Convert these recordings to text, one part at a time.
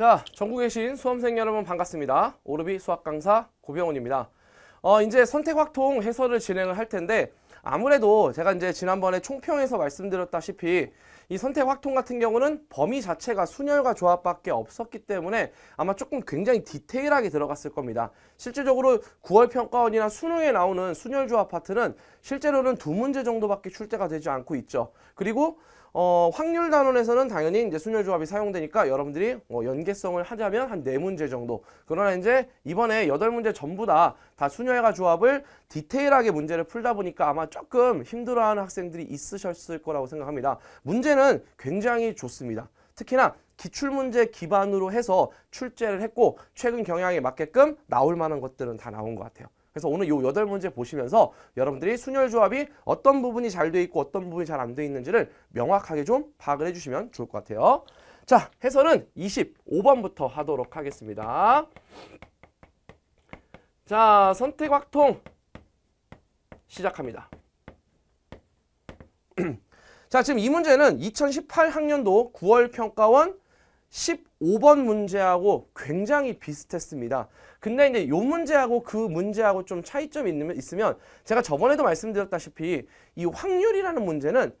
자, 전국에 계신 수험생 여러분 반갑습니다. 오르비 수학 강사 고병훈입니다. 어, 이제 선택 확통 해설을 진행을 할 텐데 아무래도 제가 이제 지난번에 총평에서 말씀드렸다시피 이 선택 확통 같은 경우는 범위 자체가 순열과 조합밖에 없었기 때문에 아마 조금 굉장히 디테일하게 들어갔을 겁니다. 실질적으로 9월 평가원이나 수능에 나오는 순열 조합 파트는 실제로는 두 문제 정도밖에 출제가 되지 않고 있죠. 그리고 어, 확률 단원에서는 당연히 이제 순열 조합이 사용되니까 여러분들이 어, 연계성을 하자면 한 네문제 정도. 그러나 이제 이번에 여덟 문제 전부 다, 다 순열과 조합을 디테일하게 문제를 풀다 보니까 아마 조금 힘들어하는 학생들이 있으셨을 거라고 생각합니다. 문제는 굉장히 좋습니다. 특히나 기출문제 기반으로 해서 출제를 했고 최근 경향에 맞게끔 나올 만한 것들은 다 나온 것 같아요. 그래서 오늘 요 여덟 문제 보시면서 여러분들이 순열 조합이 어떤 부분이 잘 돼 있고 어떤 부분이 잘 안 돼 있는지를 명확하게 좀 파악을 해주시면 좋을 것 같아요. 자, 해설은 25번부터 하도록 하겠습니다. 자, 선택 확통 시작합니다. 자, 지금 이 문제는 2018학년도 9월 평가원 15번 문제하고 굉장히 비슷했습니다. 근데 이제 요 문제하고 그 문제하고 좀 차이점이 있으면, 제가 저번에도 말씀드렸다시피 이 확률이라는 문제는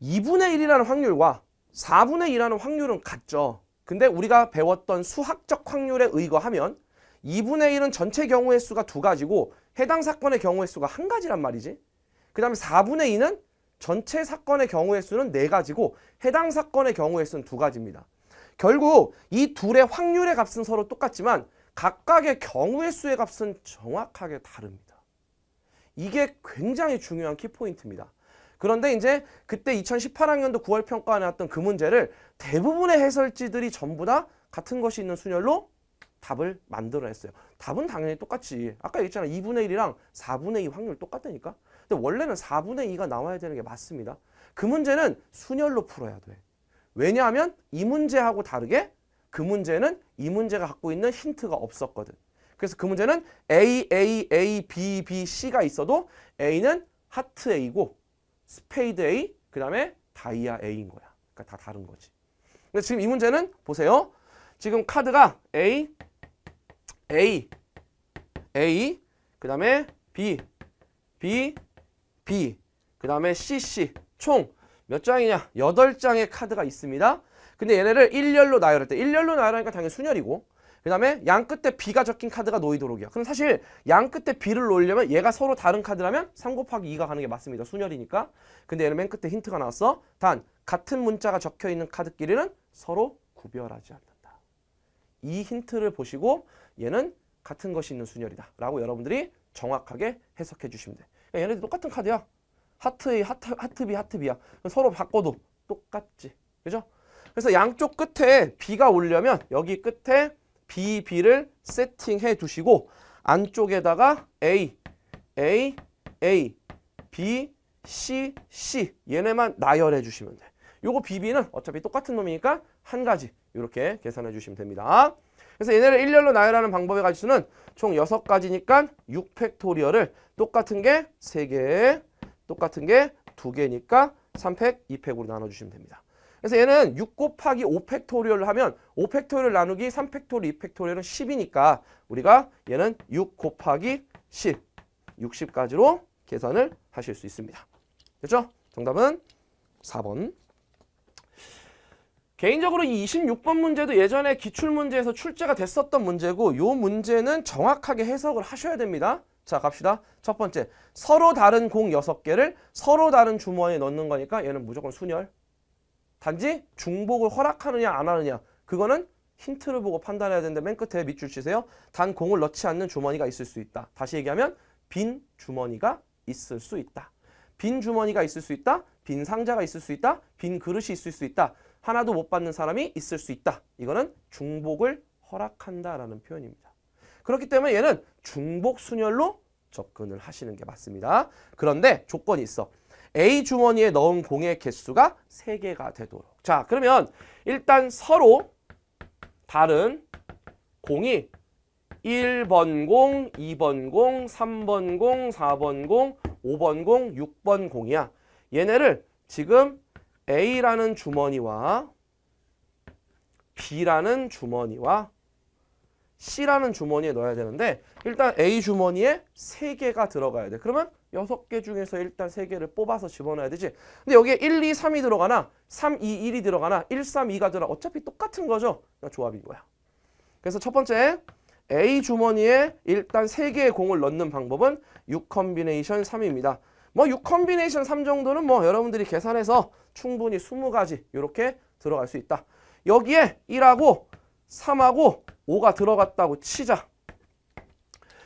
2분의 1이라는 확률과 4분의 2라는 확률은 같죠. 근데 우리가 배웠던 수학적 확률에 의거하면 2분의 1은 전체 경우의 수가 두 가지고 해당 사건의 경우의 수가 한 가지란 말이지. 그 다음에 4분의 2는 전체 사건의 경우의 수는 네 가지고 해당 사건의 경우에쓴 두 가지입니다. 결국 이 둘의 확률의 값은 서로 똑같지만 각각의 경우의 수의 값은 정확하게 다릅니다. 이게 굉장히 중요한 키포인트입니다. 그런데 이제 그때 2018학년도 9월 평가에 나왔던 그 문제를 대부분의 해설지들이 전부 다 같은 것이 있는 순열로 답을 만들어냈어요. 답은 당연히 똑같이 아까 얘기했잖아 2분의 1이랑 4분의 2 확률 똑같다니까. 근데 원래는 4분의 2가 나와야 되는 게 맞습니다. 그 문제는 순열로 풀어야 돼. 왜냐하면 이 문제하고 다르게 그 문제는 이 문제가 갖고 있는 힌트가 없었거든. 그래서 그 문제는 A, A, A, B, B, C가 있어도 A는 하트 A고 스페이드 A, 그 다음에 다이아 A인 거야. 그러니까 다 다른 거지. 근데 지금 이 문제는 보세요. 지금 카드가 A, A, A, 그 다음에 B, B, B, 그 다음에 CC 총 몇 장이냐? 8장의 카드가 있습니다. 근데 얘네를 일렬로 나열할 때 일렬로 나열하니까 당연히 순열이고 그 다음에 양 끝에 B가 적힌 카드가 노이도록이야. 그럼 사실 양 끝에 B를 놓으려면 얘가 서로 다른 카드라면 3 곱하기 2가 가는 게 맞습니다. 순열이니까. 근데 얘는 맨 끝에 힌트가 나왔어. 단 같은 문자가 적혀있는 카드끼리는 서로 구별하지 않는다. 이 힌트를 보시고 얘는 같은 것이 있는 순열이다 라고 여러분들이 정확하게 해석해 주시면 돼 그러니까 얘네들 똑같은 카드야 하트의 하트, 하트비 하트비야 서로 바꿔도 똑같지 그죠? 그래서 양쪽 끝에 B가 오려면 여기 끝에 B, B를 세팅해 두시고 안쪽에다가 A, A, A, B, C, C 얘네만 나열해 주시면 돼 요거 BB는 어차피 똑같은 놈이니까 한 가지 이렇게 계산해 주시면 됩니다 그래서 얘네를 일렬로 나열하는 방법의 가지수는 총 6가지니까 6팩토리얼을 똑같은 게 3개, 똑같은 게 2개니까 3팩, 2팩으로 나눠주시면 됩니다. 그래서 얘는 6 곱하기 5팩토리얼을 하면 5팩토리얼 나누기 3팩토리, 2팩토리얼은 10이니까 우리가 얘는 6 곱하기 10, 60까지로 계산을 하실 수 있습니다. 그렇죠? 정답은 4번. 개인적으로 이 26번 문제도 예전에 기출문제에서 출제가 됐었던 문제고 이 문제는 정확하게 해석을 하셔야 됩니다. 자 갑시다. 첫 번째 서로 다른 공 6개를 서로 다른 주머니에 넣는 거니까 얘는 무조건 순열. 단지 중복을 허락하느냐 안 하느냐 그거는 힌트를 보고 판단해야 되는데 맨 끝에 밑줄 치세요. 단 공을 넣지 않는 주머니가 있을 수 있다. 다시 얘기하면 빈 주머니가 있을 수 있다. 빈 주머니가 있을 수 있다. 빈 상자가 있을 수 있다. 빈 그릇이 있을 수 있다. 하나도 못 받는 사람이 있을 수 있다. 이거는 중복을 허락한다라는 표현입니다. 그렇기 때문에 얘는 중복 순열로 접근을 하시는 게 맞습니다. 그런데 조건이 있어. A 주머니에 넣은 공의 개수가 3개가 되도록. 자, 그러면 일단 서로 다른 공이 1번 공, 2번 공, 3번 공, 4번 공, 5번 공, 6번 공이야. 얘네를 지금 A라는 주머니와 B라는 주머니와 C라는 주머니에 넣어야 되는데 일단 A 주머니에 3개가 들어가야 돼. 그러면 6개 중에서 일단 3개를 뽑아서 집어넣어야 되지. 근데 여기에 1, 2, 3이 들어가나 3, 2, 1이 들어가나 1, 3, 2가 들어가나 어차피 똑같은 거죠. 그러니까 조합인 거야. 그래서 첫 번째 A 주머니에 일단 3개의 공을 넣는 방법은 6 컨비네이션 3입니다. 뭐 6컨비네이션 3 정도는 뭐 여러분들이 계산해서 충분히 20가지 이렇게 들어갈 수 있다. 여기에 1하고 3하고 5가 들어갔다고 치자.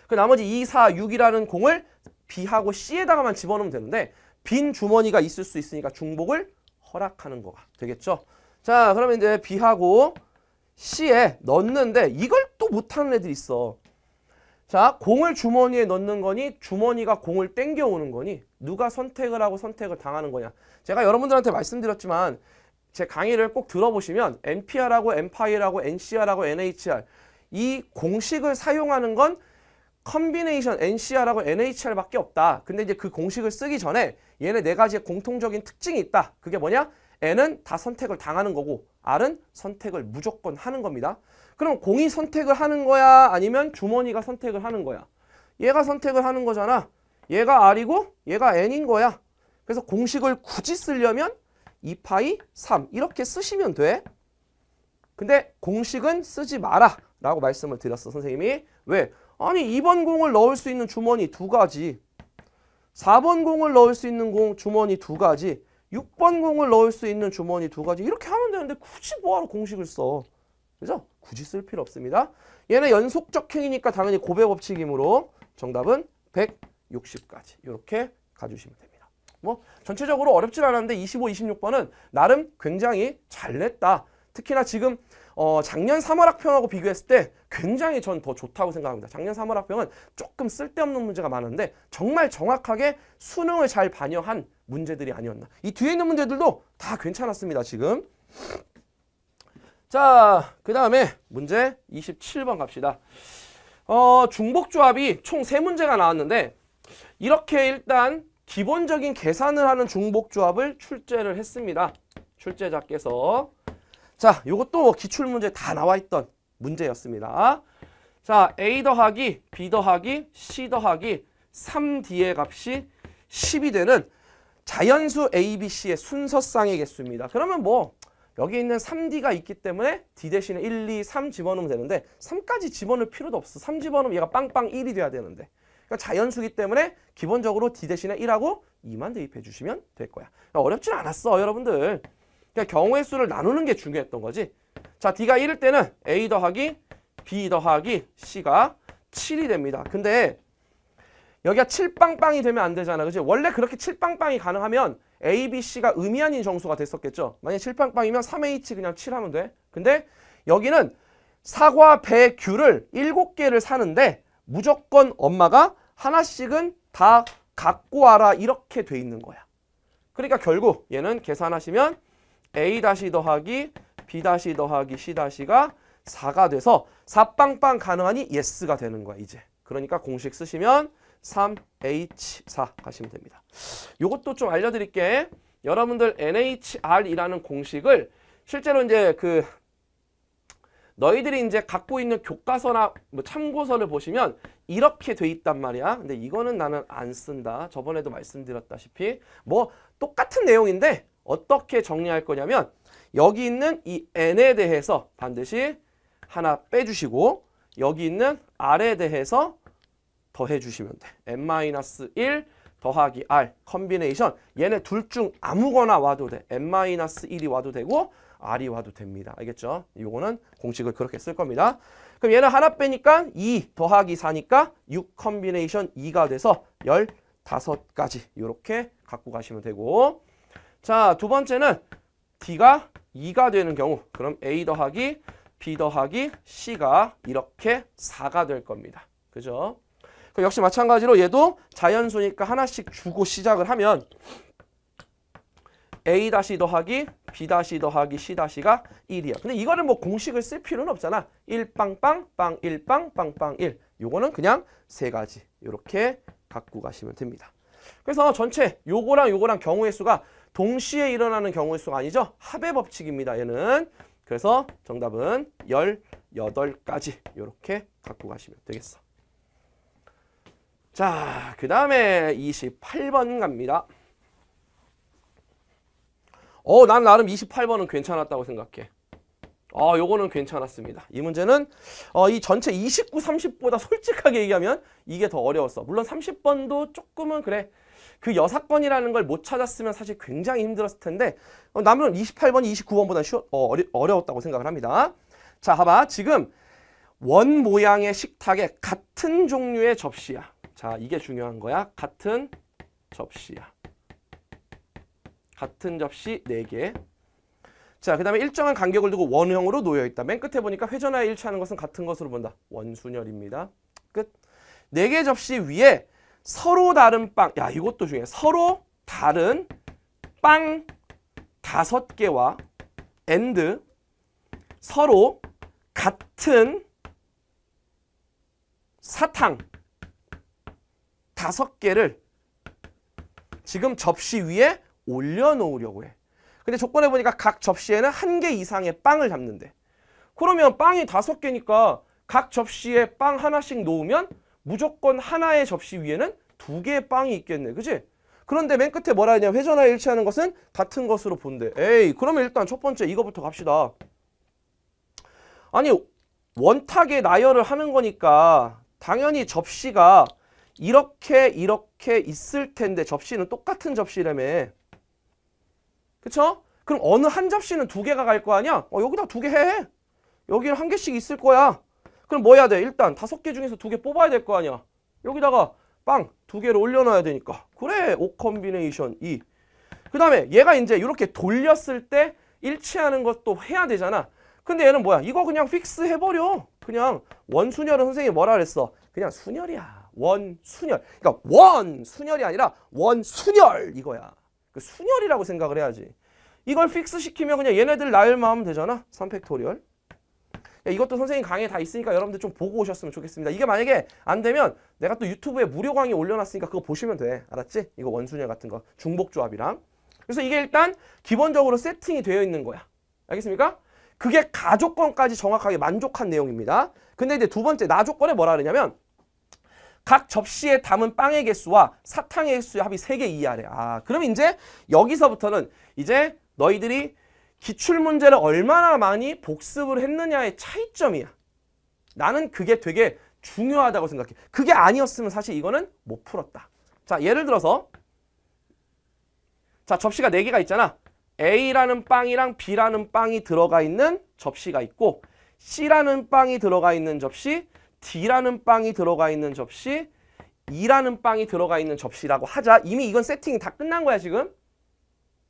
그 나머지 2, 4, 6이라는 공을 B하고 C에다가만 집어넣으면 되는데 빈 주머니가 있을 수 있으니까 중복을 허락하는 거가 되겠죠. 자 그러면 이제 B하고 C에 넣는데 이걸 또 못하는 애들 이 있어. 자 공을 주머니에 넣는 거니 주머니가 공을 땡겨오는 거니 누가 선택을 하고 선택을 당하는 거냐. 제가 여러분들한테 말씀드렸지만 제 강의를 꼭 들어보시면 NPR하고 MPI라고 NCR하고 NHR 이 공식을 사용하는 건 컨비네이션 NCR하고 NHR밖에 없다. 근데 이제 그 공식을 쓰기 전에 얘네 네 가지의 공통적인 특징이 있다. 그게 뭐냐? N은 다 선택을 당하는 거고 R은 선택을 무조건 하는 겁니다. 그럼 공이 선택을 하는 거야? 아니면 주머니가 선택을 하는 거야? 얘가 선택을 하는 거잖아. 얘가 R이고 얘가 N인 거야. 그래서 공식을 굳이 쓰려면 2파이 3 이렇게 쓰시면 돼. 근데 공식은 쓰지 마라 라고 말씀을 드렸어 선생님이. 왜? 아니 2번 공을 넣을 수 있는 주머니 두 가지 4번 공을 넣을 수 있는 공 주머니 두 가지 6번 공을 넣을 수 있는 주머니 두 가지 이렇게 하면 되는데 굳이 뭐하러 공식을 써 그죠? 굳이 쓸 필요 없습니다 얘는 연속적 행위니까 당연히 고배 법칙이므로 정답은 100 60까지 이렇게 가주시면 됩니다. 뭐 전체적으로 어렵진 않았는데 25, 26번은 나름 굉장히 잘 냈다. 특히나 지금 어, 작년 3월 학평하고 비교했을 때 굉장히 전 더 좋다고 생각합니다. 작년 3월 학평은 조금 쓸데없는 문제가 많은데 정말 정확하게 수능을 잘 반영한 문제들이 아니었나. 이 뒤에 있는 문제들도 다 괜찮았습니다. 지금. 자, 그 다음에 문제 27번 갑시다. 어, 중복조합이 총3문제가 나왔는데 이렇게 일단 기본적인 계산을 하는 중복조합을 출제를 했습니다. 출제자께서. 자, 이것도 뭐 기출문제 다 나와있던 문제였습니다. 자, A 더하기 B 더하기 C 더하기 3D의 값이 10이 되는 자연수 A, B, C의 순서쌍의 개수입니다. 그러면 뭐 여기 있는 3D가 있기 때문에 D 대신에 1, 2, 3 집어넣으면 되는데 3까지 집어넣을 필요도 없어. 3 집어넣으면 얘가 빵빵 1이 돼야 되는데 그러니까 자연수기 때문에 기본적으로 D 대신에 1하고 2만 대입해 주시면 될 거야. 그러니까 어렵진 않았어, 여러분들. 그러니까 경우의 수를 나누는 게 중요했던 거지. 자, D가 1일 때는 A 더하기 B 더하기 C가 7이 됩니다. 근데 여기가 7빵빵이 되면 안 되잖아. 그지 원래 그렇게 7빵빵이 가능하면 A, B, C가 의미 아닌 정수가 됐었겠죠. 만약에 7빵빵이면 3H 그냥 7하면 돼. 근데 여기는 사과, 배, 귤을 7개를 사는데 무조건 엄마가 하나씩은 다 갖고 와라 이렇게 돼 있는 거야. 그러니까 결국 얘는 계산하시면 a 다시 더하기 b 다시 더하기 c 다시가 4가 돼서 4빵빵 가능하니 yes가 되는 거야 이제. 그러니까 공식 쓰시면 3h4 하시면 됩니다. 이것도 좀 알려드릴게. 여러분들 NHR이라는 공식을 실제로 이제 그 너희들이 이제 갖고 있는 교과서나 뭐 참고서를 보시면 이렇게 돼 있단 말이야. 근데 이거는 나는 안 쓴다. 저번에도 말씀드렸다시피 뭐 똑같은 내용인데 어떻게 정리할 거냐면 여기 있는 이 n에 대해서 반드시 하나 빼주시고 여기 있는 r에 대해서 더해주시면 돼. n-1 더하기 r 컨비네이션 얘네 둘 중 아무거나 와도 돼. n-1이 와도 되고 R이 와도 됩니다. 알겠죠? 이거는 공식을 그렇게 쓸 겁니다. 그럼 얘는 하나 빼니까 2 더하기 4니까 6 컨비네이션 2가 돼서 15가지 이렇게 갖고 가시면 되고 자, 두 번째는 D가 2가 되는 경우 그럼 A 더하기 B 더하기 C가 이렇게 4가 될 겁니다. 그죠? 그럼 역시 마찬가지로 얘도 자연수니까 하나씩 주고 시작을 하면 a 다시 더하기 b 다시 더하기 c 다시가 1이야. 근데 이거를 뭐 공식을 쓸 필요는 없잖아. 1빵빵 빵 1빵 빵빵 1. 요거는 그냥 세 가지 이렇게 갖고 가시면 됩니다. 그래서 전체 요거랑 요거랑 경우의 수가 동시에 일어나는 경우의 수가 아니죠. 합의 법칙입니다. 얘는. 그래서 정답은 18가지 이렇게 갖고 가시면 되겠어. 자, 그 다음에 28번 갑니다. 어, 난 나름 28번은 괜찮았다고 생각해. 어, 요거는 괜찮았습니다. 이 문제는 어, 이 전체 29, 30보다 솔직하게 얘기하면 이게 더 어려웠어. 물론 30번도 조금은 그래. 그 여사건이라는 걸 못 찾았으면 사실 굉장히 힘들었을 텐데 어, 남은 28번, 29번보다 쉬워, 어, 어려, 어려웠다고 생각을 합니다. 자, 봐봐. 지금 원 모양의 식탁에 같은 종류의 접시야. 자, 이게 중요한 거야. 같은 접시야. 같은 접시 4개. 자, 그 다음에 일정한 간격을 두고 원형으로 놓여있다. 맨 끝에 보니까 회전하에 일치하는 것은 같은 것으로 본다. 원순열입니다. 끝. 네 개 접시 위에 서로 다른 빵. 야, 이것도 중요해. 서로 다른 빵 다섯 개와 and 서로 같은 사탕 다섯 개를 지금 접시 위에 올려놓으려고 해. 근데 조건에 보니까 각 접시에는 한 개 이상의 빵을 담는데 그러면 빵이 다섯 개니까 각 접시에 빵 하나씩 놓으면 무조건 하나의 접시 위에는 두 개의 빵이 있겠네. 그지? 그런데 맨 끝에 뭐라 했냐. 회전하여 일치하는 것은 같은 것으로 본대. 에이 그러면 일단 첫 번째 이거부터 갑시다. 아니 원탁에 나열을 하는 거니까 당연히 접시가 이렇게 이렇게 있을 텐데 접시는 똑같은 접시라며. 그쵸? 그럼 어느 한 접시는 두 개가 갈 거 아니야? 어, 여기다 두 개 해. 여기는 한 개씩 있을 거야. 그럼 뭐 해야 돼? 일단 다섯 개 중에서 두 개 뽑아야 될 거 아니야. 여기다가 빵 두 개를 올려놔야 되니까. 그래, 오 컨비네이션 2. 그 다음에 얘가 이제 이렇게 돌렸을 때 일치하는 것도 해야 되잖아. 근데 얘는 뭐야? 이거 그냥 픽스 해버려. 그냥 원순열은 선생님이 뭐라 그랬어? 그냥 순열이야. 원순열. 그러니까 원순열이 아니라 원순열 이거야. 그 순열이라고 생각을 해야지. 이걸 픽스 시키면 그냥 얘네들 나열 마음 되잖아. 3팩토리얼. 이것도 선생님 강의에 다 있으니까 여러분들 좀 보고 오셨으면 좋겠습니다. 이게 만약에 안 되면 내가 또 유튜브에 무료 강의 올려놨으니까 그거 보시면 돼. 알았지? 이거 원순열 같은 거. 중복조합이랑. 그래서 이게 일단 기본적으로 세팅이 되어 있는 거야. 알겠습니까? 그게 가족권까지 정확하게 만족한 내용입니다. 근데 이제 두 번째 나조건에 뭐라 그러냐면 각 접시에 담은 빵의 개수와 사탕의 개수의 합이 3개 이하래. 아, 그럼 이제 여기서부터는 이제 너희들이 기출문제를 얼마나 많이 복습을 했느냐의 차이점이야. 나는 그게 되게 중요하다고 생각해. 그게 아니었으면 사실 이거는 못 풀었다. 자, 예를 들어서 자, 접시가 4개가 있잖아. A라는 빵이랑 B라는 빵이 들어가 있는 접시가 있고 C라는 빵이 들어가 있는 접시, D라는 빵이 들어가 있는 접시, E라는 빵이 들어가 있는 접시라고 하자. 이미 이건 세팅이 다 끝난 거야, 지금.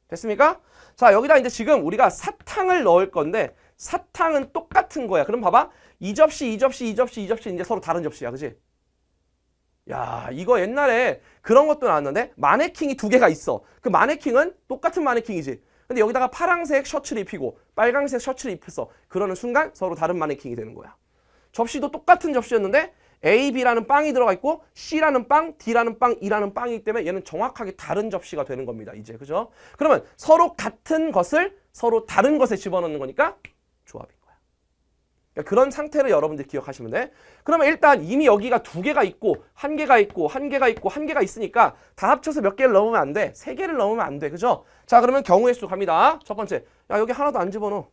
됐습니까? 자, 여기다 이제 지금 우리가 사탕을 넣을 건데 사탕은 똑같은 거야. 그럼 봐봐. 이 접시, 이 접시, 이 접시, 이 접시 이제 서로 다른 접시야, 그지? 야, 이거 옛날에 그런 것도 나왔는데 마네킹이 두 개가 있어. 그 마네킹은 똑같은 마네킹이지. 근데 여기다가 파랑색 셔츠를 입히고 빨간색 셔츠를 입혔어. 그러는 순간 서로 다른 마네킹이 되는 거야. 접시도 똑같은 접시였는데 A, B라는 빵이 들어가 있고 C라는 빵, D라는 빵, E라는 빵이기 때문에 얘는 정확하게 다른 접시가 되는 겁니다. 이제 그죠? 그러면 서로 같은 것을 서로 다른 것에 집어넣는 거니까 조합인 거야. 그러니까 그런 상태를 여러분들 기억하시면 돼. 그러면 일단 이미 여기가 두 개가 있고 한 개가 있고 한 개가 있고 한 개가 있으니까 다 합쳐서 몇 개를 넣으면안 돼. 세 개를 넣으면안 돼. 그죠? 자 그러면 경우의 수 갑니다. 첫 번째. 야 여기 하나도 안 집어넣어.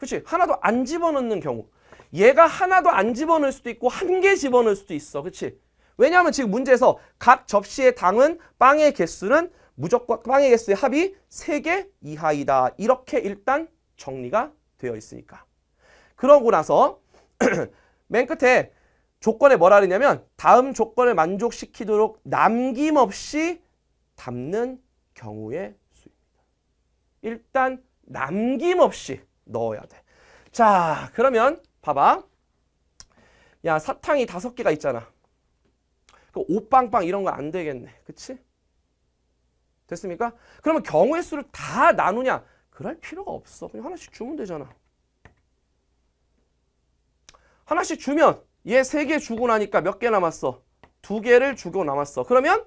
그렇지. 하나도 안 집어넣는 경우. 얘가 하나도 안 집어넣을 수도 있고 한 개 집어넣을 수도 있어. 그렇지. 왜냐하면 지금 문제에서 각 접시의 당은 빵의 개수는 무조건 빵의 개수의 합이 3개 이하이다. 이렇게 일단 정리가 되어 있으니까. 그러고 나서 맨 끝에 조건에 뭐라 그러냐면 다음 조건을 만족시키도록 남김없이 담는 경우의 수입니다. 일단 남김없이 넣어야 돼. 자, 그러면 봐봐. 야, 사탕이 다섯 개가 있잖아. 그 오빵빵 이런 거 안 되겠네. 그치? 됐습니까? 그러면 경우의 수를 다 나누냐? 그럴 필요가 없어. 그냥 하나씩 주면 되잖아. 하나씩 주면 얘 세 개 주고 나니까 몇 개 남았어? 두 개를 주고 남았어. 그러면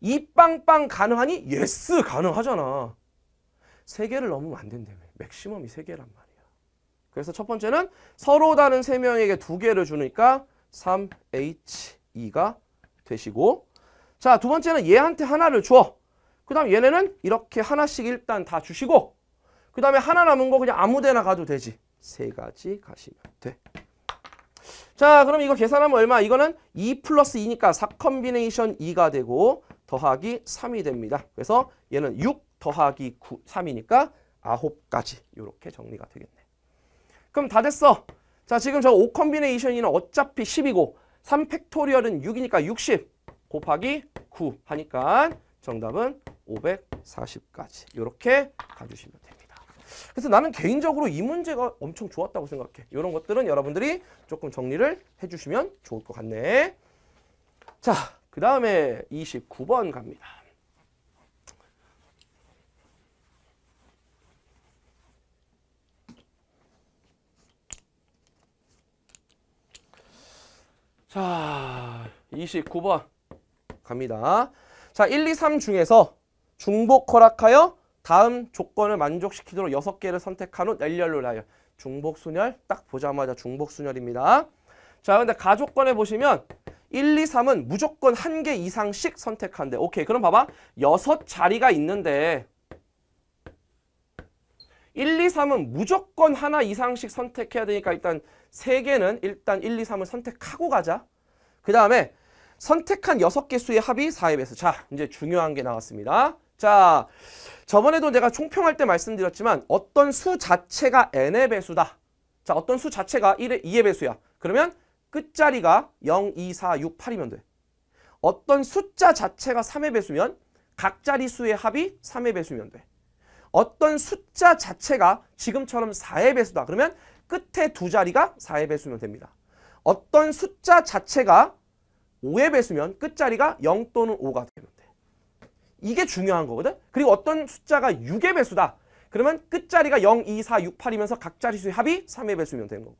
이 빵빵 가능하니? 예스 가능하잖아. 세 개를 넘으면 안 된다며. 맥시멈이 세 개란 말이야. 그래서 첫 번째는 서로 다른 세 명에게 두 개를 주니까 3H2가 되시고 자, 두 번째는 얘한테 하나를 줘. 그다음 얘네는 이렇게 하나씩 일단 다 주시고 그다음에 하나 남은 거 그냥 아무 데나 가도 되지. 세 가지 가시면 돼. 자, 그럼 이거 계산하면 얼마? 이거는 2 e 플러스 2니까 4 컨비네이션 2가 되고 더하기 3이 됩니다. 그래서 얘는 6 더하기 9, 3이니까 9가지 이렇게 정리가 되겠네. 그럼 다 됐어. 자 지금 저 5컨비네이션이는 어차피 10이고 3팩토리얼은 6이니까 60 곱하기 9 하니까 정답은 540까지 이렇게 가주시면 됩니다. 그래서 나는 개인적으로 이 문제가 엄청 좋았다고 생각해. 이런 것들은 여러분들이 조금 정리를 해주시면 좋을 것 같네. 자, 그 다음에 29번 갑니다. 자, 29번 갑니다. 자, 1, 2, 3 중에서 중복 허락하여 다음 조건을 만족시키도록 6개를 선택한 후 열렬로 하여 중복 순열 딱 보자마자 중복 순열입니다. 자, 근데 가족권에 보시면 1, 2, 3은 무조건 한 개 이상씩 선택한대. 오케이, 그럼 봐봐. 여섯 자리가 있는데 1, 2, 3은 무조건 하나 이상씩 선택해야 되니까 일단 3개는 일단 1, 2, 3을 선택하고 가자. 그 다음에 선택한 6개 수의 합이 4의 배수. 자, 이제 중요한 게 나왔습니다. 자, 저번에도 내가 총평할 때 말씀드렸지만 어떤 수 자체가 n의 배수다. 자, 어떤 수 자체가 1의, 2의 배수야. 그러면 끝자리가 0, 2, 4, 6, 8이면 돼. 어떤 숫자 자체가 3의 배수면 각 자리수의 합이 3의 배수면 돼. 어떤 숫자 자체가 지금처럼 4의 배수다. 그러면 끝에 두 자리가 4의 배수면 됩니다. 어떤 숫자 자체가 5의 배수면 끝자리가 0 또는 5가 되면 돼. 이게 중요한 거거든. 그리고 어떤 숫자가 6의 배수다. 그러면 끝자리가 0, 2, 4, 6, 8이면서 각 자리수의 합이 3의 배수면 되는 거고.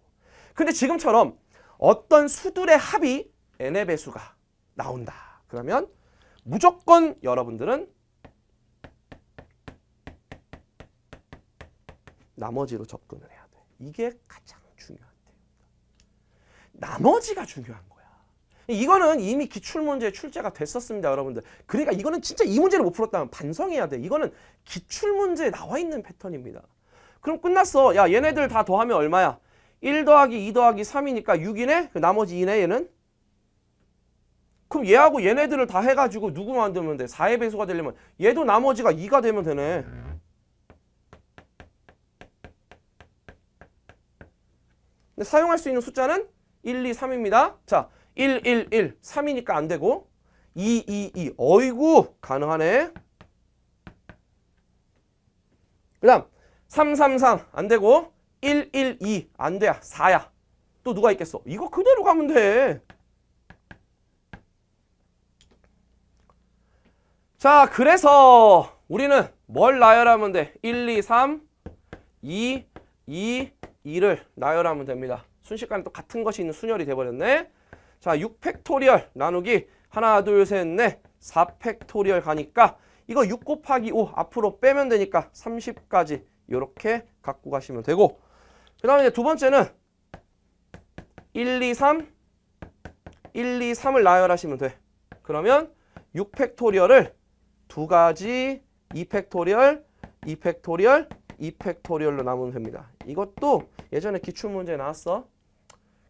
근데 지금처럼 어떤 수들의 합이 n의 배수가 나온다. 그러면 무조건 여러분들은 나머지로 접근을 해. 이게 가장 중요한 데입니다. 나머지가 중요한 거야. 이거는 이미 기출문제 출제가 됐었습니다. 여러분들. 그러니까 이거는 진짜 이 문제를 못 풀었다면 반성해야 돼. 이거는 기출문제에 나와 있는 패턴입니다. 그럼 끝났어. 야 얘네들 다 더하면 얼마야? 1 더하기 2 더하기 3이니까 6이네? 그 나머지 2네 얘는? 그럼 얘하고 얘네들을 다 해가지고 누구 만들면 돼? 4의 배수가 되려면 얘도 나머지가 2가 되면 되네. 근데 사용할 수 있는 숫자는 1, 2, 3입니다. 자, 1, 1, 1, 3이니까 안 되고 2, 2, 2, 어이구 가능하네. 그 다음 3, 3, 3 안 되고 1, 1, 2 안 돼야 4야. 또 누가 있겠어? 이거 그대로 가면 돼. 자, 그래서 우리는 뭘 나열하면 돼? 1, 2, 3, 2, 2, 2를 나열하면 됩니다. 순식간에 또 같은 것이 있는 순열이 돼버렸네. 자, 6팩토리얼 나누기 하나, 둘, 셋, 넷, 4팩토리얼 가니까 이거 6 곱하기 5 앞으로 빼면 되니까 30까지 이렇게 갖고 가시면 되고 그 다음에 두 번째는 1, 2, 3, 1, 2, 3을 나열하시면 돼. 그러면 6팩토리얼을 두 가지, 2팩토리얼, 2팩토리얼, 2팩토리얼로 나은회됩니다 이것도 예전에 기출문제 나왔어.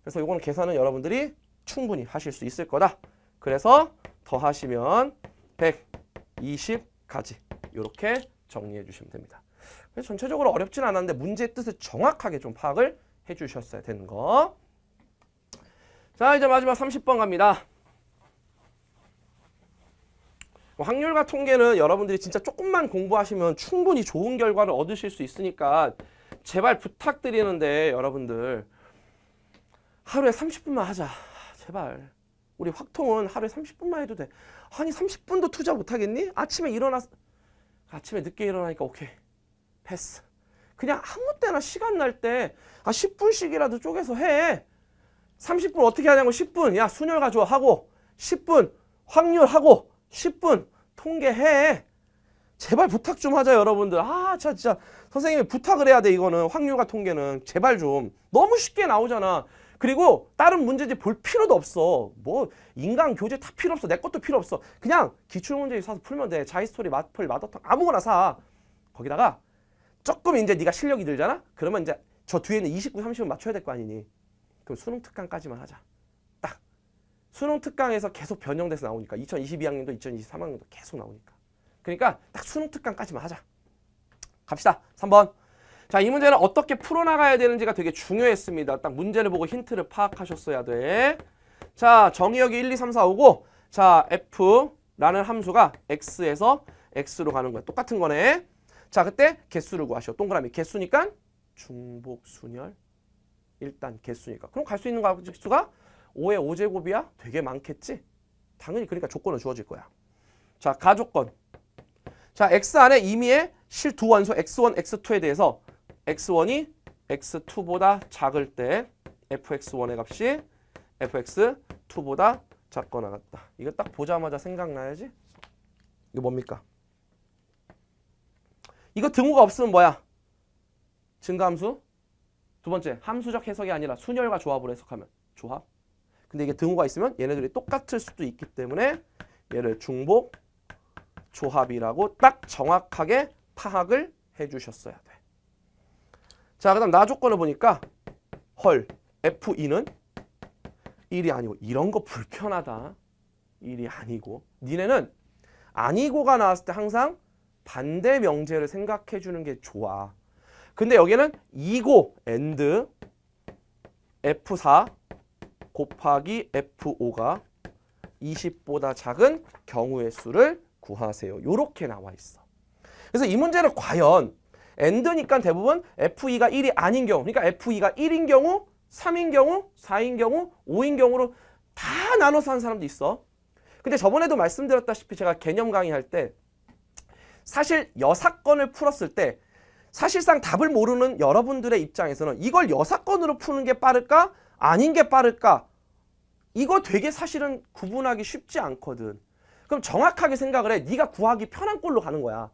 그래서 이거는 계산은 여러분들이 충분히 하실 수 있을 거다. 그래서 더하시면 120까지 이렇게 정리해 주시면 됩니다. 그래서 전체적으로 어렵진 않았는데 문제의 뜻을 정확하게 좀 파악을 해 주셨어야 되는 거. 자 이제 마지막 30번 갑니다. 확률과 통계는 여러분들이 진짜 조금만 공부하시면 충분히 좋은 결과를 얻으실 수 있으니까 제발 부탁드리는데 여러분들 하루에 30분만 하자 제발 우리 확통은 하루에 30분만 해도 돼 아니 30분도 투자 못하겠니? 아침에 일어나서 아침에 늦게 일어나니까 오케이 패스 그냥 아무 때나 시간 날 때아 10분씩이라도 쪼개서 해 30분 어떻게 하냐고 10분 야 순열 가져 와 하고 10분 확률하고 10분 통계해. 제발 부탁 좀 하자 여러분들. 아 진짜 선생님이 부탁을 해야 돼 이거는 확률과 통계는 제발 좀. 너무 쉽게 나오잖아. 그리고 다른 문제집 볼 필요도 없어. 뭐 인강 교재 다 필요 없어. 내 것도 필요 없어. 그냥 기출문제집 사서 풀면 돼. 자이스토리, 마플, 마더탕 아무거나 사. 거기다가 조금 이제 네가 실력이 늘잖아? 그러면 이제 저 뒤에는 29, 30분 맞춰야 될 거 아니니. 그럼 수능 특강까지만 하자. 수능 특강에서 계속 변형돼서 나오니까 2022학년도 2023학년도 계속 나오니까 그러니까 딱 수능 특강까지만 하자 갑시다 3번 자, 이 문제는 어떻게 풀어나가야 되는지가 되게 중요했습니다. 딱 문제를 보고 힌트를 파악하셨어야 돼. 자, 정의역이 1, 2, 3, 4, 5고 자, F라는 함수가 X에서 X로 가는 거야. 똑같은 거네. 자, 그때 개수를 구하시오. 동그라미 개수니까 중복 순열 일단 개수니까. 그럼 갈 수 있는 거 그 개수가 5의 5제곱이야? 되게 많겠지? 당연히 그러니까 조건은 주어질 거야. 자, 가조건. 자, x 안에 임의의 실 두 원소 x1, x2에 대해서 x1이 x2보다 작을 때 fx1의 값이 fx2보다 작거나 같다. 이거 딱 보자마자 생각나야지. 이거 뭡니까? 이거 등호가 없으면 뭐야? 증감수두 번째, 함수적 해석이 아니라 순열과 조합으로 해석하면 조합? 근데 이게 등호가 있으면 얘네들이 똑같을 수도 있기 때문에 얘를 중복 조합이라고 딱 정확하게 파악을 해주셨어야 돼. 자, 그 다음 나 조건을 보니까 헐, F2는 1이 아니고 이런 거 불편하다. 1이 아니고 니네는 아니고가 나왔을 때 항상 반대 명제를 생각해 주는 게 좋아. 근데 여기는 2고 and F4 곱하기 F5가 20보다 작은 경우의 수를 구하세요. 이렇게 나와 있어. 그래서 이 문제를 과연 엔드니까 대부분 F2가 1이 아닌 경우 그러니까 F2가 1인 경우 3인 경우 4인 경우 5인 경우로 다 나눠서 한 사람도 있어. 근데 저번에도 말씀드렸다시피 제가 개념 강의할 때 사실 여사건을 풀었을 때 사실상 답을 모르는 여러분들의 입장에서는 이걸 여사건으로 푸는 게 빠를까? 아닌 게 빠를까? 이거 되게 사실은 구분하기 쉽지 않거든. 그럼 정확하게 생각을 해. 네가 구하기 편한 꼴로 가는 거야.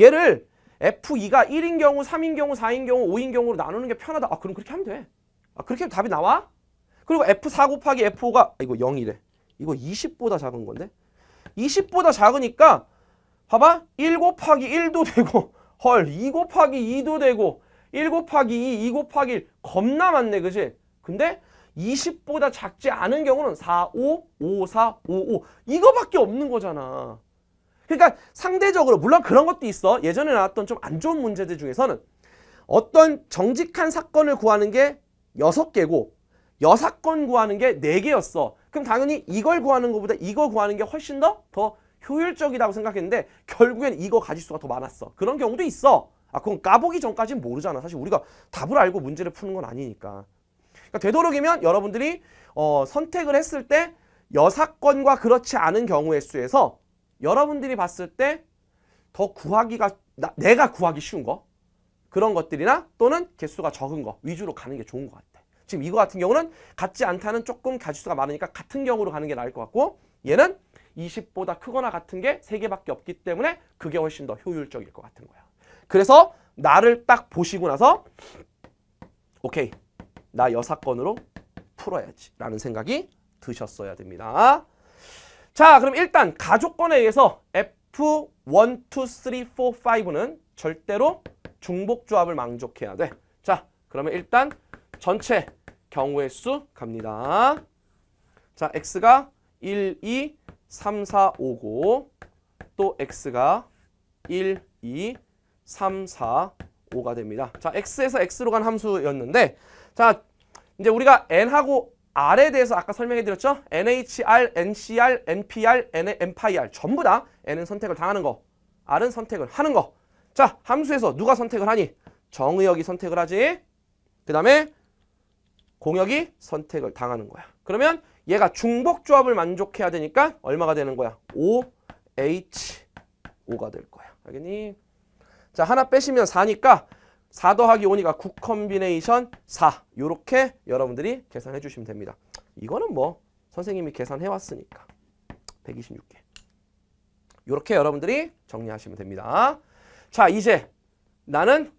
얘를 F2가 1인 경우, 3인 경우, 4인 경우, 5인 경우로 나누는 게 편하다. 아 그럼 그렇게 하면 돼. 아 그렇게 하면 답이 나와? 그리고 F4 곱하기 F5가 아, 이거 0이래. 이거 20보다 작은 건데? 20보다 작으니까 봐봐. 1 곱하기 1도 되고 헐, 2 곱하기 2도 되고 1 곱하기 2, 2 곱하기 1 겁나 많네. 그지? 근데 20보다 작지 않은 경우는 4, 5, 5, 4, 5, 5 이거밖에 없는 거잖아. 그러니까 상대적으로 물론 그런 것도 있어. 예전에 나왔던 좀 안 좋은 문제들 중에서는 어떤 정직한 사건을 구하는 게 6개고 여사건 구하는 게 4개였어. 그럼 당연히 이걸 구하는 것보다 이거 구하는 게 훨씬 더 더 효율적이라고 생각했는데 결국엔 이거 가질 수가 더 많았어. 그런 경우도 있어. 아 그건 까보기 전까지는 모르잖아. 사실 우리가 답을 알고 문제를 푸는 건 아니니까. 그러니까 되도록이면 여러분들이 어, 선택을 했을 때 여사건과 그렇지 않은 경우의 수에서 여러분들이 봤을 때 더 구하기가 나, 내가 구하기 쉬운 거 그런 것들이나 또는 개수가 적은 거 위주로 가는 게 좋은 것 같아. 지금 이거 같은 경우는 같지 않다는 조금 가지수가 많으니까 같은 경우로 가는 게 나을 것 같고 얘는 20보다 크거나 같은 게 3개밖에 없기 때문에 그게 훨씬 더 효율적일 것 같은 거야. 그래서 나를 딱 보시고 나서 오케이 나 여사건으로 풀어야지 라는 생각이 드셨어야 됩니다. 자 그럼 일단 가족권에 의해서 F1, 2, 3, 4, 5는 절대로 중복조합을 망족해야 돼. 자 그러면 일단 전체 경우의 수 갑니다. 자 x가 1, 2, 3, 4, 5고 또 x가 1, 2, 3, 4, 5가 됩니다. 자 x에서 x로 간 함수였는데 자, 이제 우리가 N하고 R에 대해서 아까 설명해 드렸죠? NHR, NCR, NPR, N, MPR 전부 다 N은 선택을 당하는 거, R은 선택을 하는 거. 자, 함수에서 누가 선택을 하니? 정의역이 선택을 하지. 그 다음에 공역이 선택을 당하는 거야. 그러면 얘가 중복조합을 만족해야 되니까 얼마가 되는 거야? 5H5가 될 거야. 알겠니? 자, 하나 빼시면 4니까 4 더하기 5니까 9 컴비네이션 4이렇게 여러분들이 계산해 주시면 됩니다. 이거는 뭐 선생님이 계산해 왔으니까 126개 이렇게 여러분들이 정리하시면 됩니다. 자 이제 나는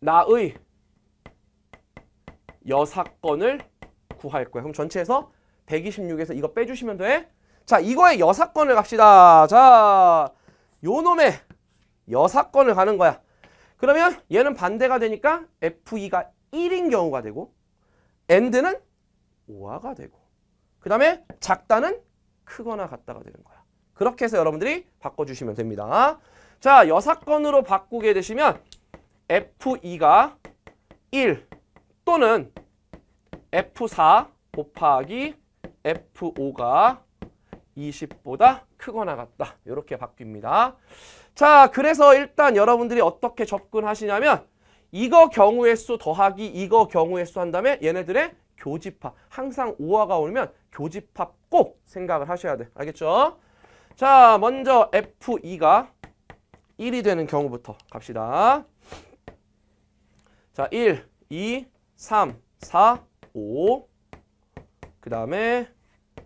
나의 여사건을 구할 거야. 그럼 전체에서 126에서 이거 빼주시면 돼. 자 이거의 여사건을 갑시다. 자 요놈의 여사건을 가는 거야. 그러면 얘는 반대가 되니까 F2가 1인 경우가 되고 AND는 5화가 되고 그 다음에 작다는 크거나 같다가 되는 거야. 그렇게 해서 여러분들이 바꿔주시면 됩니다. 자, 여사건으로 바꾸게 되시면 F2가 1 또는 F4 곱하기 F5가 20보다 크거나 같다. 이렇게 바뀝니다. 자 그래서 일단 여러분들이 어떻게 접근하시냐면 이거 경우의 수 더하기 이거 경우의 수 한 다음에 얘네들의 교집합 항상 오화가 오면 교집합 꼭 생각을 하셔야 돼 알겠죠? 자 먼저 F2가 1이 되는 경우부터 갑시다 자 1, 2, 3, 4, 5 그 다음에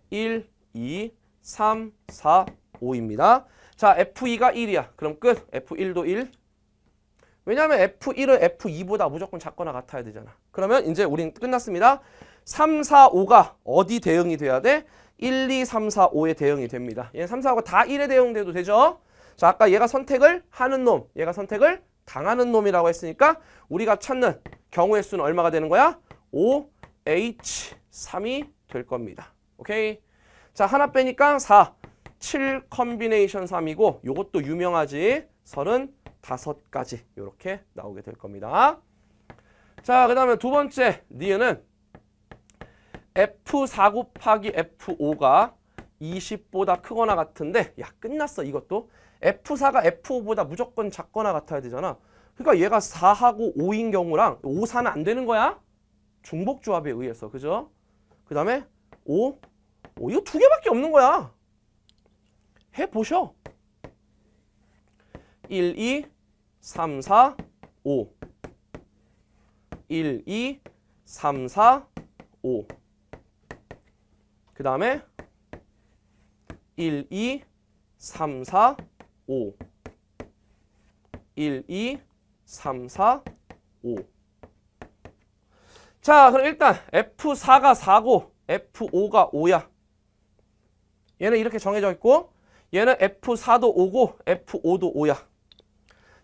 1, 2, 3, 4, 5입니다 자, F2가 1이야. 그럼 끝. F1도 1. 왜냐하면 F1은 F2보다 무조건 작거나 같아야 되잖아. 그러면 이제 우린 끝났습니다. 3, 4, 5가 어디 대응이 돼야 돼? 1, 2, 3, 4, 5에 대응이 됩니다. 얘 3, 4, 5가 다 1에 대응돼도 되죠? 자, 아까 얘가 선택을 하는 놈, 얘가 선택을 당하는 놈이라고 했으니까 우리가 찾는 경우의 수는 얼마가 되는 거야? 5H3이 될 겁니다. 오케이? 자, 하나 빼니까 4. 7 컨비네이션 3이고 이것도 유명하지 35가지 이렇게 나오게 될 겁니다. 자, 그 다음에 두 번째 니은은 F4 곱하기 F5가 20보다 크거나 같은데 야 끝났어 이것도 F4가 F5보다 무조건 작거나 같아야 되잖아. 그러니까 얘가 4하고 5인 경우랑 5, 4는 안 되는 거야. 중복조합에 의해서 그죠? 그 다음에 5, 5 이거 두 개밖에 없는 거야. 해보셔. 1, 2, 3, 4, 5 1, 2, 3, 4, 5 그 다음에 1, 2, 3, 4, 5 1, 2, 3, 4, 5 자, 그럼 일단 F4가 4고 F5가 5야. 얘는 이렇게 정해져 있고 얘는 F4도 5고 F5도 5야.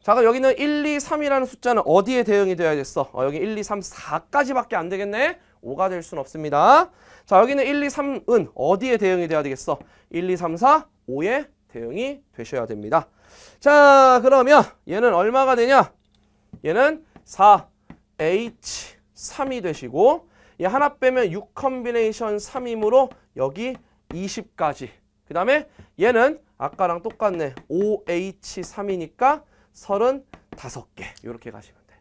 자 그럼 여기는 1, 2, 3이라는 숫자는 어디에 대응이 돼야 겠어 어, 여기 1, 2, 3, 4까지밖에 안 되겠네. 5가 될 수는 없습니다. 자 여기는 1, 2, 3은 어디에 대응이 돼야 되겠어? 1, 2, 3, 4, 5에 대응이 되셔야 됩니다. 자 그러면 얘는 얼마가 되냐? 얘는 4H3이 되시고 얘 하나 빼면 6 컴비네이션 3이므로 여기 20까지 그 다음에 얘는 아까랑 똑같네. OH3이니까 35개. 이렇게 가시면 돼.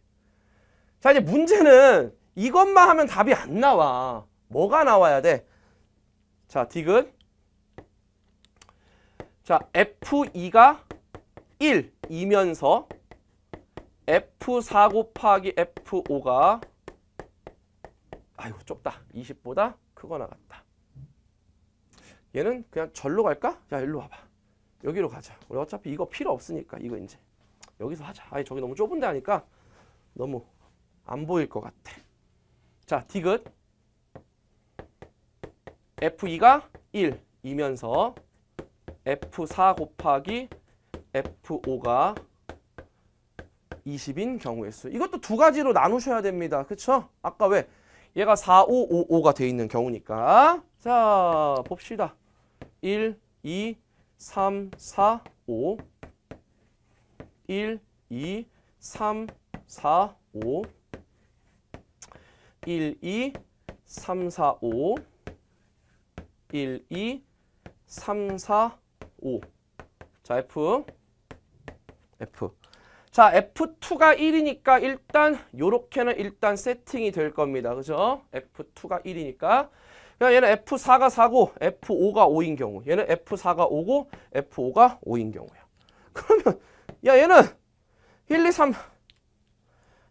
자, 이제 문제는 이것만 하면 답이 안 나와. 뭐가 나와야 돼? 자, 디귿. 자, F2가 1이면서 F4 곱하기 F5가 아이고 좁다. 20보다 크거나 같다. 얘는 그냥 절로 갈까? 야 일로 와봐. 여기로 가자. 우리 어차피 이거 필요 없으니까 이거 이제 여기서 하자. 아니 저기 너무 좁은데 하니까 너무 안 보일 것 같아. 자 디귿 F2가 1 이면서 F4 곱하기 F5가 20인 경우의 수. 이것도 두 가지로 나누셔야 됩니다. 그렇죠? 아까 왜 얘가 4555가 돼 있는 경우니까 자 봅시다. 1, 2, 3, 4, 5 1, 2, 3, 4, 5 1, 2, 3, 4, 5 1, 2, 3, 4, 5 자, F F 자, F2가 1이니까 일단 요렇게는 일단 세팅이 될 겁니다. 그죠? F2가 1이니까. 그냥 얘는 F4가 4고 F5가 5인 경우. 얘는 F4가 5고 F5가 5인 경우야. 그러면 야, 얘는 1, 2, 3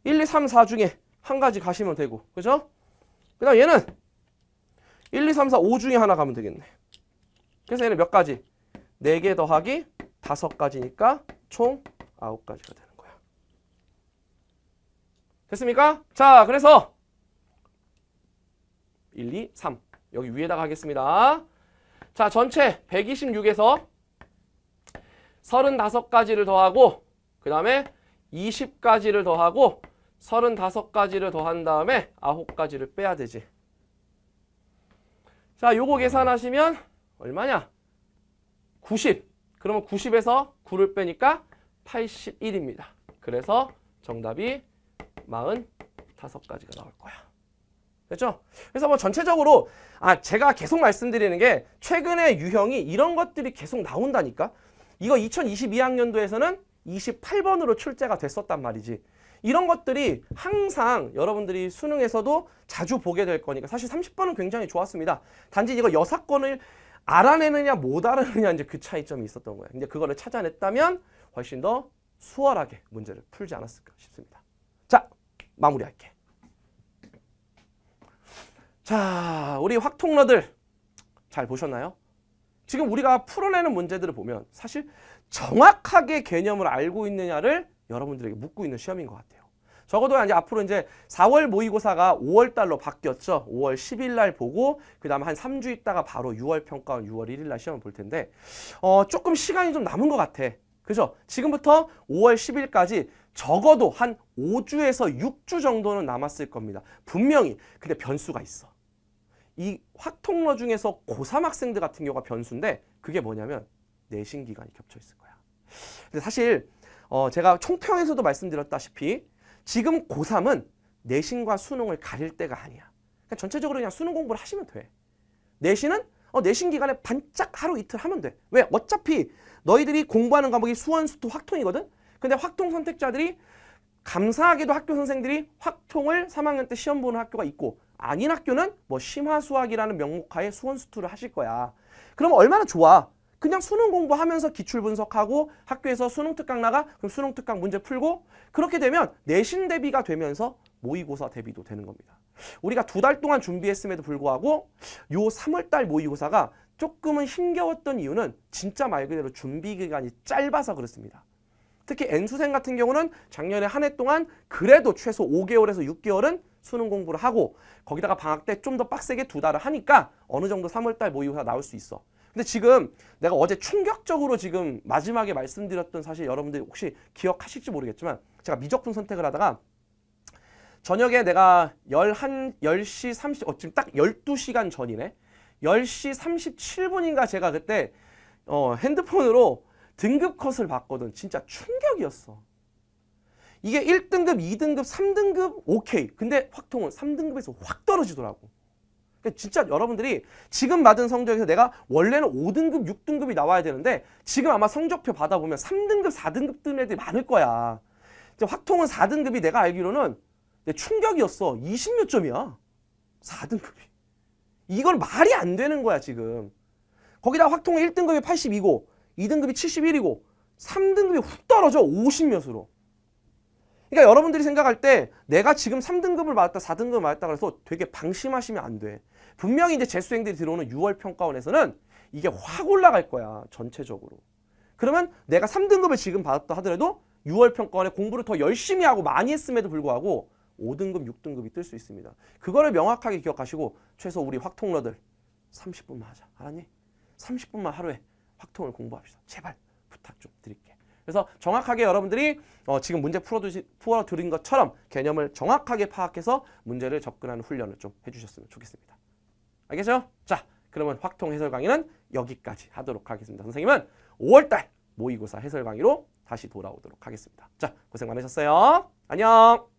1, 2, 3, 4 중에 한 가지 가시면 되고. 그죠? 그다음 얘는 1, 2, 3, 4, 5 중에 하나 가면 되겠네. 그래서 얘는 몇 가지? 4개 더하기 5가지니까 총 9가지가 돼. 됐습니까? 자, 그래서 1, 2, 3 여기 위에다가 하겠습니다. 자, 전체 126에서 35가지를 더하고 그 다음에 20가지를 더하고 35가지를 더한 다음에 9가지를 빼야 되지. 자, 요거 계산하시면 얼마냐? 90. 그러면 90에서 9를 빼니까 81입니다. 그래서 정답이 45가지가 나올 거야. 그렇죠? 그래서 뭐 전체적으로 아 제가 계속 말씀드리는 게 최근에 유형이 이런 것들이 계속 나온다니까. 이거 2022학년도에서는 28번으로 출제가 됐었단 말이지. 이런 것들이 항상 여러분들이 수능에서도 자주 보게 될 거니까 사실 30번은 굉장히 좋았습니다. 단지 이거 여사권을 알아내느냐 못 알아내느냐 이제 그 차이점이 있었던 거예요. 근데 그거를 찾아냈다면 훨씬 더 수월하게 문제를 풀지 않았을까 싶습니다. 마무리할게. 자, 우리 확통러들 잘 보셨나요? 지금 우리가 풀어내는 문제들을 보면 사실 정확하게 개념을 알고 있느냐를 여러분들에게 묻고 있는 시험인 것 같아요. 적어도 이제 앞으로 이제 4월 모의고사가 5월 달로 바뀌었죠. 5월 10일 날 보고 그다음에 한 3주 있다가 바로 6월 평가원 6월 1일 날 시험을 볼 텐데 어, 조금 시간이 좀 남은 것 같아. 그죠? 지금부터 5월 10일까지 적어도 한 5주에서 6주 정도는 남았을 겁니다. 분명히. 근데 변수가 있어. 이 확통러 중에서 고3 학생들 같은 경우가 변수인데 그게 뭐냐면 내신기간이 겹쳐 있을 거야. 근데 사실 어 제가 총평에서도 말씀드렸다시피 지금 고3은 내신과 수능을 가릴 때가 아니야. 그니까 전체적으로 그냥 수능 공부를 하시면 돼. 내신은 어, 내신 기간에 반짝 하루 이틀 하면 돼. 왜? 어차피 너희들이 공부하는 과목이 수원수토 확통이거든? 근데 확통 선택자들이 감사하게도 학교 선생들이 확통을 3학년 때 시험 보는 학교가 있고 아닌 학교는 뭐 심화 수학이라는 명목하에 수원 수투를 하실 거야. 그럼 얼마나 좋아. 그냥 수능 공부하면서 기출 분석하고 학교에서 수능 특강 나가 그럼 수능 특강 문제 풀고 그렇게 되면 내신 대비가 되면서 모의고사 대비도 되는 겁니다. 우리가 두 달 동안 준비했음에도 불구하고 요 3월달 모의고사가 조금은 힘겨웠던 이유는 진짜 말 그대로 준비 기간이 짧아서 그렇습니다. 특히 N수생 같은 경우는 작년에 한 해 동안 그래도 최소 5개월에서 6개월은 수능 공부를 하고 거기다가 방학 때 좀 더 빡세게 두 달을 하니까 어느 정도 3월달 모의고사 나올 수 있어. 근데 지금 내가 어제 충격적으로 지금 마지막에 말씀드렸던 사실 여러분들이 혹시 기억하실지 모르겠지만 제가 미적분 선택을 하다가 저녁에 내가 11, 10시 30, 어, 지금 딱 12시간 전이네. 10시 37분인가 제가 그때 어, 핸드폰으로 등급 컷을 봤거든. 진짜 충격이었어. 이게 1등급, 2등급, 3등급 오케이. 근데 확통은 3등급에서 확 떨어지더라고. 그러니까 진짜 여러분들이 지금 받은 성적에서 내가 원래는 5등급, 6등급이 나와야 되는데 지금 아마 성적표 받아보면 3등급, 4등급 뜬 애들이 많을 거야. 확통은 4등급이 내가 알기로는 충격이었어. 20몇 점이야. 4등급이. 이건 말이 안 되는 거야 지금. 거기다 확통 1등급이 82고 2등급이 71이고 3등급이 훅 떨어져 50몇으로. 그러니까 여러분들이 생각할 때 내가 지금 3등급을 맞았다 4등급을 맞았다 그래서 되게 방심하시면 안 돼. 분명히 이제 재수생들이 들어오는 6월 평가원에서는 이게 확 올라갈 거야 전체적으로. 그러면 내가 3등급을 지금 받았다 하더라도 6월 평가원에 공부를 더 열심히 하고 많이 했음에도 불구하고 5등급, 6등급이 뜰 수 있습니다. 그거를 명확하게 기억하시고 최소 우리 확통러들 30분만 하자. 알았니? 30분만 하루에 확통을 공부합시다. 제발 부탁 좀 드릴게. 그래서 정확하게 여러분들이 어, 지금 문제 풀어두시, 풀어드린 것처럼 개념을 정확하게 파악해서 문제를 접근하는 훈련을 좀 해주셨으면 좋겠습니다. 알겠죠? 자, 그러면 확통 해설 강의는 여기까지 하도록 하겠습니다. 선생님은 5월달 모의고사 해설 강의로 다시 돌아오도록 하겠습니다. 자, 고생 많으셨어요. 안녕!